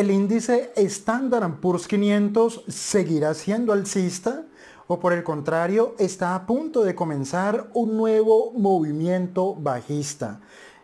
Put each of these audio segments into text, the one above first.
el índice estándar Poor's 500 seguirá siendo alcista o por el contrario está a punto de comenzar un nuevo movimiento bajista.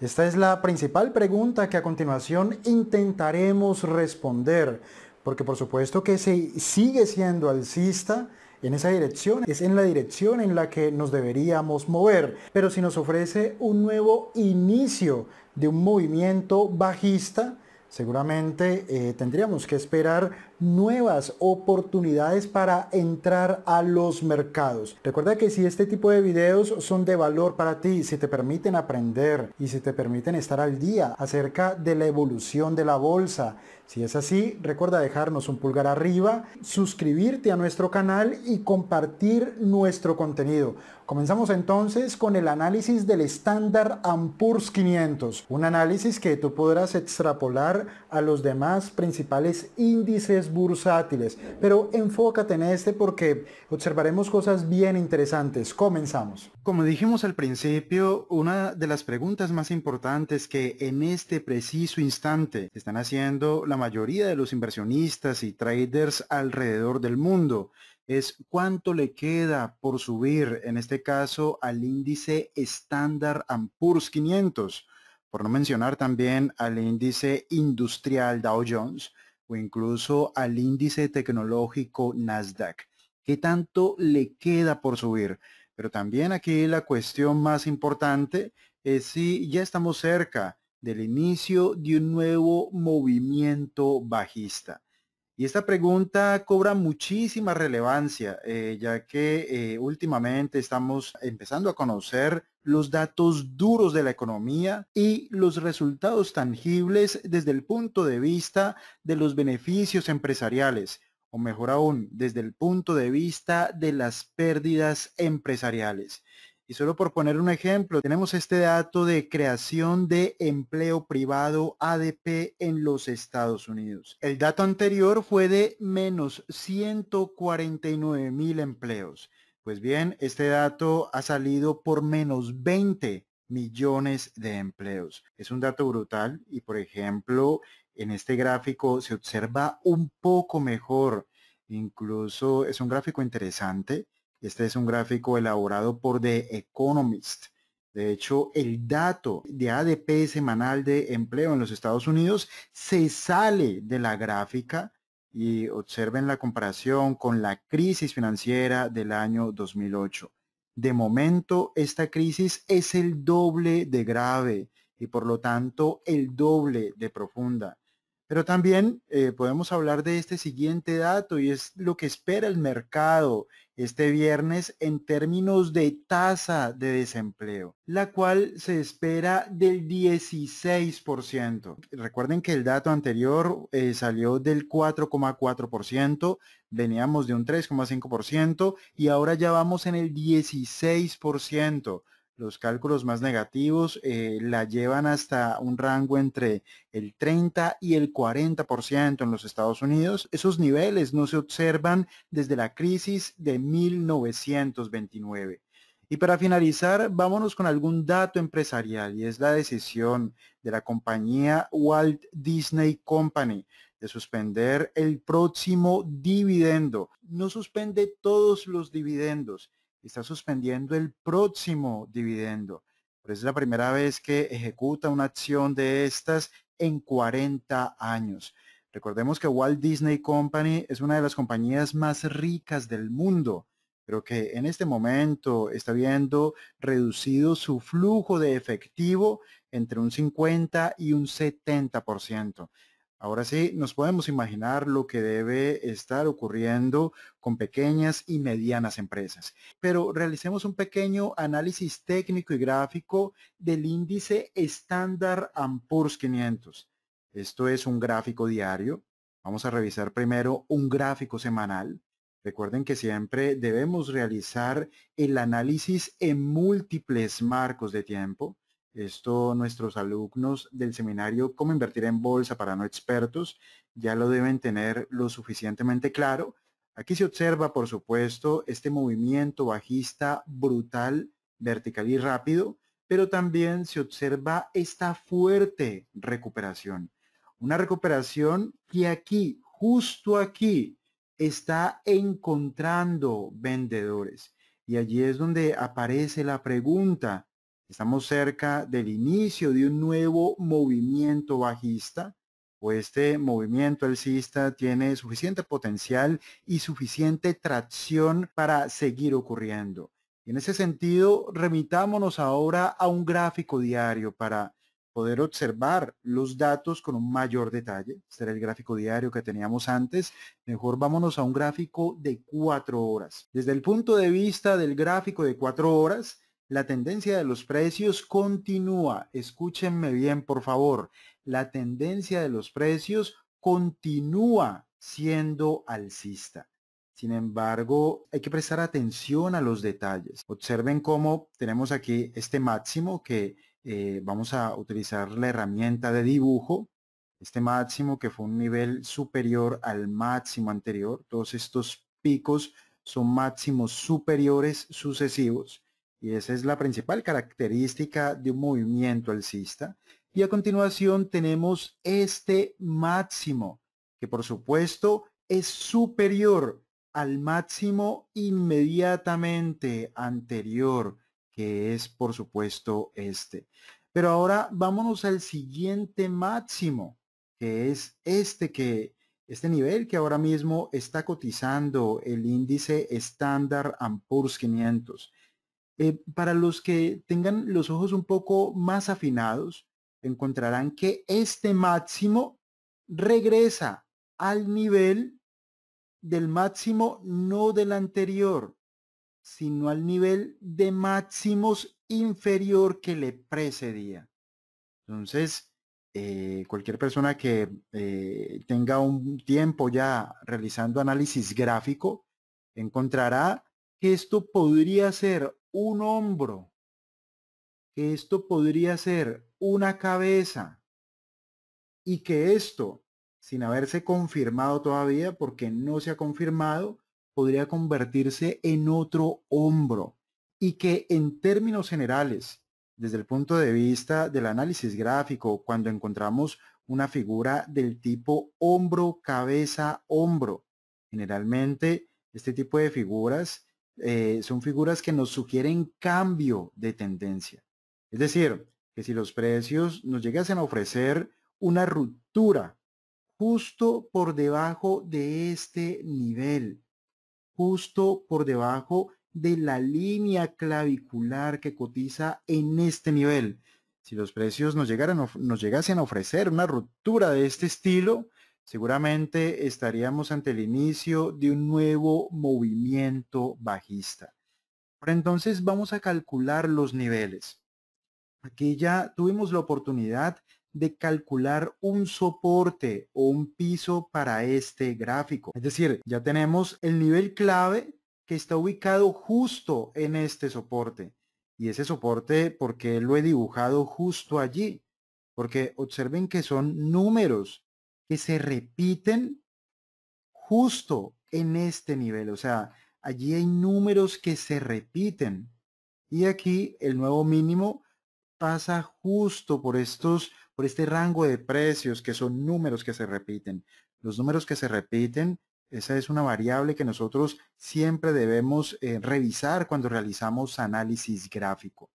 Esta es la principal pregunta que a continuación intentaremos responder, porque por supuesto que si sigue siendo alcista, en esa dirección es en la dirección en la que nos deberíamos mover, pero si nos ofrece un nuevo inicio de un movimiento bajista, seguramente eh, tendríamos que esperar nuevas oportunidades para entrar a los mercados. Recuerda que si este tipo de videos son de valor para ti, si te permiten aprender y si te permiten estar al día acerca de la evolución de la bolsa, si es así, recuerda dejarnos un pulgar arriba, suscribirte a nuestro canal y compartir nuestro contenido. Comenzamos entonces con el análisis del estándar Ampurs 500, un análisis que tú podrás extrapolar a los demás principales índices bursátiles, pero enfócate en este porque observaremos cosas bien interesantes. Comenzamos. Como dijimos al principio, una de las preguntas más importantes que en este preciso instante están haciendo la mayoría de los inversionistas y traders alrededor del mundo es cuánto le queda por subir, en este caso, al índice estándar Poor's 500, por no mencionar también al índice industrial Dow Jones o incluso al índice tecnológico Nasdaq. ¿Qué tanto le queda por subir? Pero también aquí la cuestión más importante es si ya estamos cerca del inicio de un nuevo movimiento bajista. Y esta pregunta cobra muchísima relevancia, eh, ya que eh, últimamente estamos empezando a conocer los datos duros de la economía y los resultados tangibles desde el punto de vista de los beneficios empresariales, o mejor aún, desde el punto de vista de las pérdidas empresariales. Y solo por poner un ejemplo, tenemos este dato de creación de empleo privado ADP en los Estados Unidos. El dato anterior fue de menos 149 mil empleos. Pues bien, este dato ha salido por menos 20 millones de empleos. Es un dato brutal y, por ejemplo, en este gráfico se observa un poco mejor. Incluso es un gráfico interesante este es un gráfico elaborado por The Economist. De hecho, el dato de ADP semanal de empleo en los Estados Unidos se sale de la gráfica y observen la comparación con la crisis financiera del año 2008. De momento, esta crisis es el doble de grave y por lo tanto el doble de profunda. Pero también eh, podemos hablar de este siguiente dato y es lo que espera el mercado este viernes en términos de tasa de desempleo, la cual se espera del 16%. Recuerden que el dato anterior eh, salió del 4,4%, veníamos de un 3,5% y ahora ya vamos en el 16% los cálculos más negativos eh, la llevan hasta un rango entre el 30 y el 40% en los Estados Unidos. Esos niveles no se observan desde la crisis de 1929. Y para finalizar, vámonos con algún dato empresarial y es la decisión de la compañía Walt Disney Company de suspender el próximo dividendo. No suspende todos los dividendos está suspendiendo el próximo dividendo. Pero es la primera vez que ejecuta una acción de estas en 40 años. Recordemos que Walt Disney Company es una de las compañías más ricas del mundo, pero que en este momento está viendo reducido su flujo de efectivo entre un 50 y un 70%. Ahora sí, nos podemos imaginar lo que debe estar ocurriendo con pequeñas y medianas empresas, pero realicemos un pequeño análisis técnico y gráfico del índice estándar Ampurs 500. Esto es un gráfico diario. Vamos a revisar primero un gráfico semanal. Recuerden que siempre debemos realizar el análisis en múltiples marcos de tiempo. Esto nuestros alumnos del seminario Cómo invertir en bolsa para no expertos ya lo deben tener lo suficientemente claro. Aquí se observa, por supuesto, este movimiento bajista brutal, vertical y rápido, pero también se observa esta fuerte recuperación. Una recuperación que aquí, justo aquí, está encontrando vendedores. Y allí es donde aparece la pregunta, Estamos cerca del inicio de un nuevo movimiento bajista o este movimiento alcista tiene suficiente potencial y suficiente tracción para seguir ocurriendo. en ese sentido, remitámonos ahora a un gráfico diario para poder observar los datos con un mayor detalle. Este era el gráfico diario que teníamos antes. Mejor vámonos a un gráfico de cuatro horas. Desde el punto de vista del gráfico de cuatro horas, la tendencia de los precios continúa. Escúchenme bien, por favor. La tendencia de los precios continúa siendo alcista. Sin embargo, hay que prestar atención a los detalles. Observen cómo tenemos aquí este máximo que eh, vamos a utilizar la herramienta de dibujo. Este máximo que fue un nivel superior al máximo anterior. Todos estos picos son máximos superiores sucesivos y esa es la principal característica de un movimiento alcista. Y a continuación tenemos este máximo, que por supuesto es superior al máximo inmediatamente anterior, que es por supuesto este. Pero ahora vámonos al siguiente máximo, que es este que este nivel que ahora mismo está cotizando el índice estándar Poor's 500. Eh, para los que tengan los ojos un poco más afinados, encontrarán que este máximo regresa al nivel del máximo no del anterior, sino al nivel de máximos inferior que le precedía. Entonces, eh, cualquier persona que eh, tenga un tiempo ya realizando análisis gráfico, encontrará que esto podría ser un hombro, que esto podría ser una cabeza y que esto, sin haberse confirmado todavía, porque no se ha confirmado, podría convertirse en otro hombro y que en términos generales, desde el punto de vista del análisis gráfico, cuando encontramos una figura del tipo hombro, cabeza, hombro, generalmente este tipo de figuras eh, son figuras que nos sugieren cambio de tendencia. Es decir, que si los precios nos llegasen a ofrecer una ruptura justo por debajo de este nivel, justo por debajo de la línea clavicular que cotiza en este nivel. Si los precios nos, llegaran, nos llegasen a ofrecer una ruptura de este estilo, seguramente estaríamos ante el inicio de un nuevo movimiento bajista. Por entonces vamos a calcular los niveles. Aquí ya tuvimos la oportunidad de calcular un soporte o un piso para este gráfico. Es decir, ya tenemos el nivel clave que está ubicado justo en este soporte. Y ese soporte, porque lo he dibujado justo allí? Porque observen que son números que se repiten justo en este nivel. O sea, allí hay números que se repiten. Y aquí el nuevo mínimo pasa justo por estos, por este rango de precios que son números que se repiten. Los números que se repiten, esa es una variable que nosotros siempre debemos eh, revisar cuando realizamos análisis gráfico.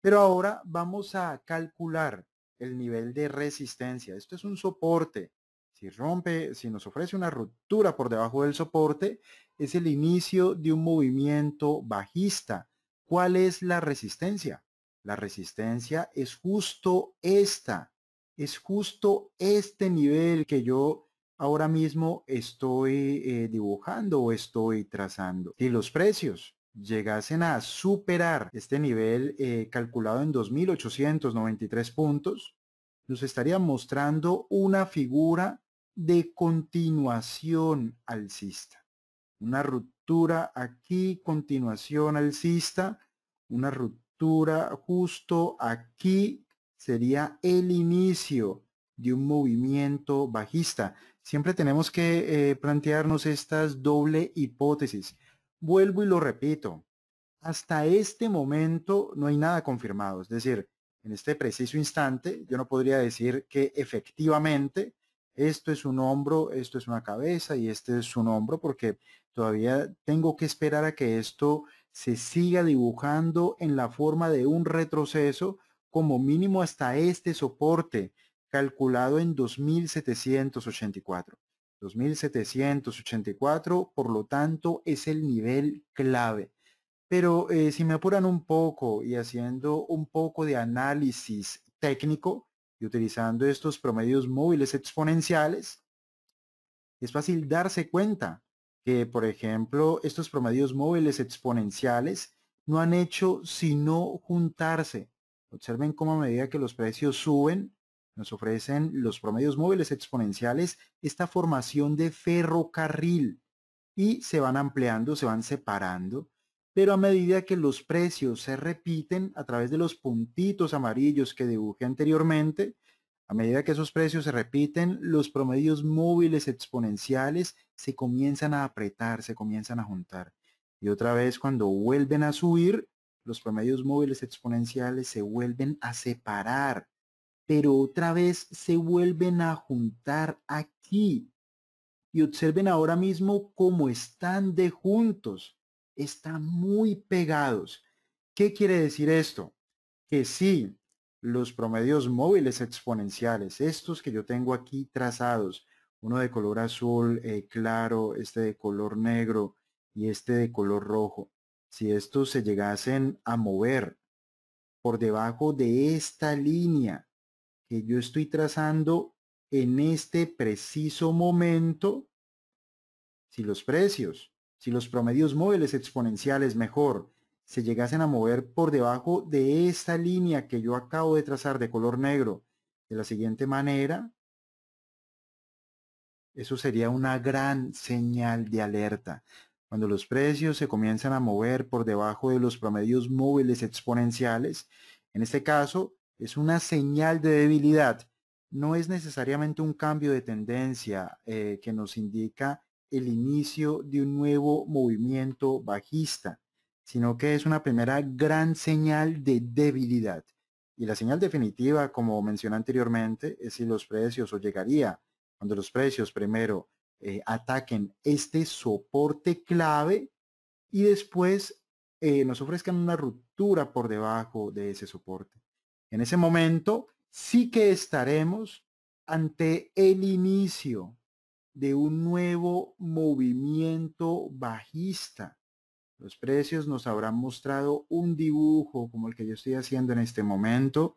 Pero ahora vamos a calcular el nivel de resistencia. Esto es un soporte. Si rompe, si nos ofrece una ruptura por debajo del soporte, es el inicio de un movimiento bajista. ¿Cuál es la resistencia? La resistencia es justo esta, es justo este nivel que yo ahora mismo estoy eh, dibujando o estoy trazando. Si los precios llegasen a superar este nivel eh, calculado en 2.893 puntos, nos estaría mostrando una figura de continuación alcista. Una ruptura aquí, continuación alcista, una ruptura justo aquí sería el inicio de un movimiento bajista. Siempre tenemos que eh, plantearnos estas doble hipótesis. Vuelvo y lo repito. Hasta este momento no hay nada confirmado. Es decir, en este preciso instante yo no podría decir que efectivamente esto es un hombro, esto es una cabeza y este es un hombro porque todavía tengo que esperar a que esto se siga dibujando en la forma de un retroceso como mínimo hasta este soporte calculado en 2784. 2784, por lo tanto, es el nivel clave. Pero eh, si me apuran un poco y haciendo un poco de análisis técnico, y utilizando estos promedios móviles exponenciales, es fácil darse cuenta que, por ejemplo, estos promedios móviles exponenciales no han hecho sino juntarse. Observen cómo a medida que los precios suben, nos ofrecen los promedios móviles exponenciales esta formación de ferrocarril y se van ampliando, se van separando pero a medida que los precios se repiten a través de los puntitos amarillos que dibujé anteriormente, a medida que esos precios se repiten, los promedios móviles exponenciales se comienzan a apretar, se comienzan a juntar. Y otra vez cuando vuelven a subir, los promedios móviles exponenciales se vuelven a separar, pero otra vez se vuelven a juntar aquí. Y observen ahora mismo cómo están de juntos están muy pegados. ¿Qué quiere decir esto? Que si los promedios móviles exponenciales, estos que yo tengo aquí trazados, uno de color azul eh, claro, este de color negro y este de color rojo, si estos se llegasen a mover por debajo de esta línea que yo estoy trazando en este preciso momento, si los precios si los promedios móviles exponenciales, mejor, se llegasen a mover por debajo de esta línea que yo acabo de trazar de color negro de la siguiente manera, eso sería una gran señal de alerta. Cuando los precios se comienzan a mover por debajo de los promedios móviles exponenciales, en este caso es una señal de debilidad. No es necesariamente un cambio de tendencia eh, que nos indica el inicio de un nuevo movimiento bajista, sino que es una primera gran señal de debilidad. Y la señal definitiva, como mencioné anteriormente, es si los precios o llegaría cuando los precios primero eh, ataquen este soporte clave y después eh, nos ofrezcan una ruptura por debajo de ese soporte. En ese momento sí que estaremos ante el inicio de un nuevo movimiento bajista. Los precios nos habrán mostrado un dibujo como el que yo estoy haciendo en este momento.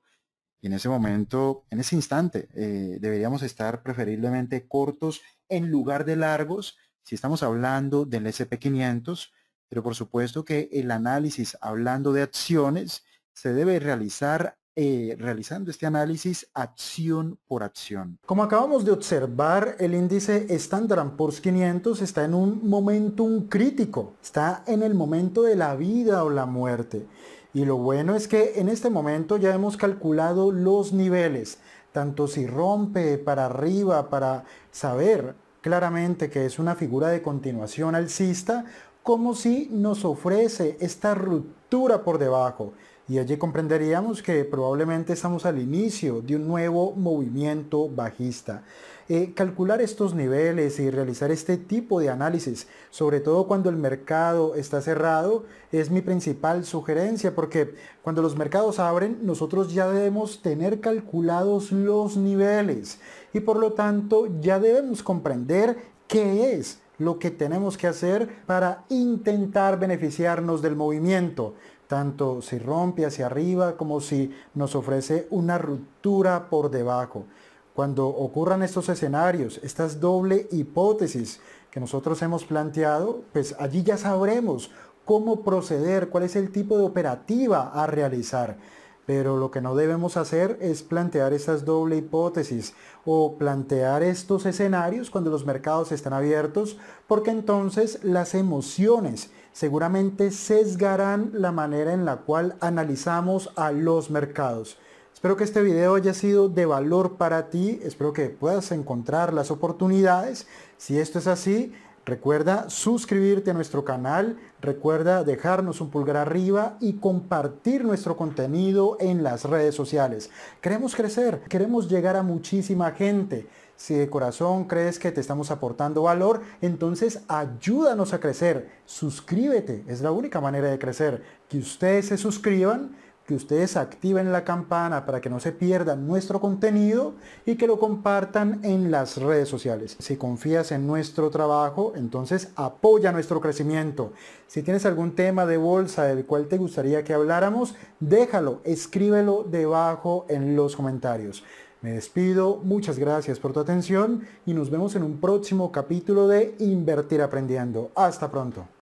Y en ese momento, en ese instante, eh, deberíamos estar preferiblemente cortos en lugar de largos si estamos hablando del SP500. Pero por supuesto que el análisis hablando de acciones se debe realizar eh, realizando este análisis acción por acción. Como acabamos de observar, el índice Standard Poor's 500 está en un momento crítico, está en el momento de la vida o la muerte. Y lo bueno es que en este momento ya hemos calculado los niveles, tanto si rompe para arriba para saber claramente que es una figura de continuación alcista, como si nos ofrece esta ruptura por debajo. Y allí comprenderíamos que probablemente estamos al inicio de un nuevo movimiento bajista. Eh, calcular estos niveles y realizar este tipo de análisis, sobre todo cuando el mercado está cerrado, es mi principal sugerencia, porque cuando los mercados abren, nosotros ya debemos tener calculados los niveles y por lo tanto ya debemos comprender qué es lo que tenemos que hacer para intentar beneficiarnos del movimiento, tanto si rompe hacia arriba como si nos ofrece una ruptura por debajo. Cuando ocurran estos escenarios, estas doble hipótesis que nosotros hemos planteado, pues allí ya sabremos cómo proceder, cuál es el tipo de operativa a realizar. Pero lo que no debemos hacer es plantear esas doble hipótesis o plantear estos escenarios cuando los mercados están abiertos, porque entonces las emociones seguramente sesgarán la manera en la cual analizamos a los mercados. Espero que este video haya sido de valor para ti, espero que puedas encontrar las oportunidades. Si esto es así, Recuerda suscribirte a nuestro canal, recuerda dejarnos un pulgar arriba y compartir nuestro contenido en las redes sociales. Queremos crecer, queremos llegar a muchísima gente. Si de corazón crees que te estamos aportando valor, entonces ayúdanos a crecer. Suscríbete, es la única manera de crecer. Que ustedes se suscriban que ustedes activen la campana para que no se pierdan nuestro contenido y que lo compartan en las redes sociales. Si confías en nuestro trabajo, entonces apoya nuestro crecimiento. Si tienes algún tema de bolsa del cual te gustaría que habláramos, déjalo, escríbelo debajo en los comentarios. Me despido, muchas gracias por tu atención y nos vemos en un próximo capítulo de Invertir Aprendiendo. Hasta pronto.